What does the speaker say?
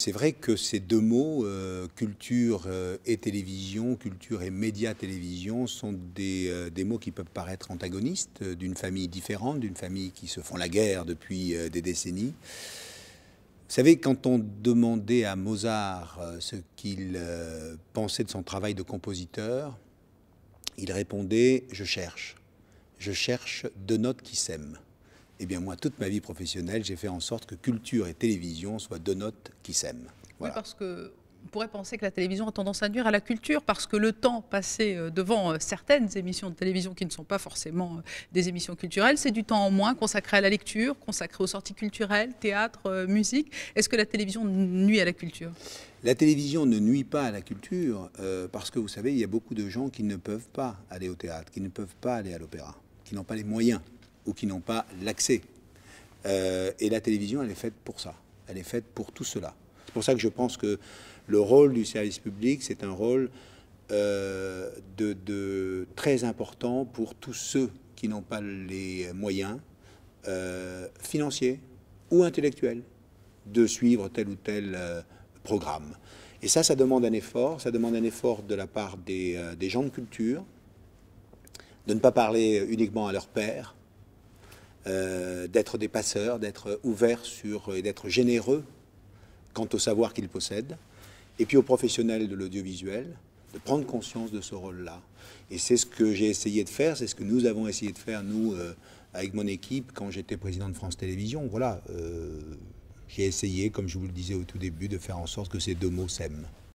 C'est vrai que ces deux mots, euh, culture euh, et télévision, culture et média-télévision, sont des, euh, des, mots qui peuvent paraître antagonistes d'une famille différente, d'une famille qui se font la guerre depuis des décennies. Vous savez, quand on demandait à Mozart ce qu'il pensait de son travail de compositeur, il répondait ⁇ Je cherche, je cherche deux notes qui s'aiment ⁇ eh bien, moi, toute ma vie professionnelle, j'ai fait en sorte que culture et télévision soient deux notes qui s'aiment. Oui, parce que on pourrait penser que la télévision a tendance à nuire à la culture parce que le temps passé euh, devant euh, certaines émissions de télévision qui ne sont pas forcément euh, des émissions culturelles, c'est du temps en moins consacré à la lecture, consacré aux sorties culturelles, théâtre, musique. Est-ce que la télévision nuit à la culture La télévision ne nuit pas à la culture parce que vous savez, il y a beaucoup de gens qui ne peuvent pas aller au théâtre, qui ne peuvent pas aller à l'opéra, qui n'ont pas les moyens ou qui n'ont pas l'accès. Euh, et la télévision, elle est faite pour ça. Elle est faite pour tout cela. C'est pour ça que je pense que le rôle du service public, c'est un rôle euh, de, très important pour tous ceux qui n'ont pas les moyens euh, financiers ou intellectuels de suivre tel ou tel programme. Et ça, ça demande un effort. Ça demande un effort de la part des, des gens de culture, de ne pas parler uniquement à leur père, euh, d'être des passeurs, d'être ouverts sur euh, et d'être généreux quant au savoir qu'ils possèdent, et puis aux professionnels de l'audiovisuel, de prendre conscience de ce rôle-là. Et c'est ce que j'ai essayé de faire, c'est ce que nous avons essayé de faire, nous, euh, avec mon équipe, quand j'étais président de France Télévisions. Voilà, j'ai essayé, comme je vous le disais au tout début, de faire en sorte que ces deux mots s'aiment.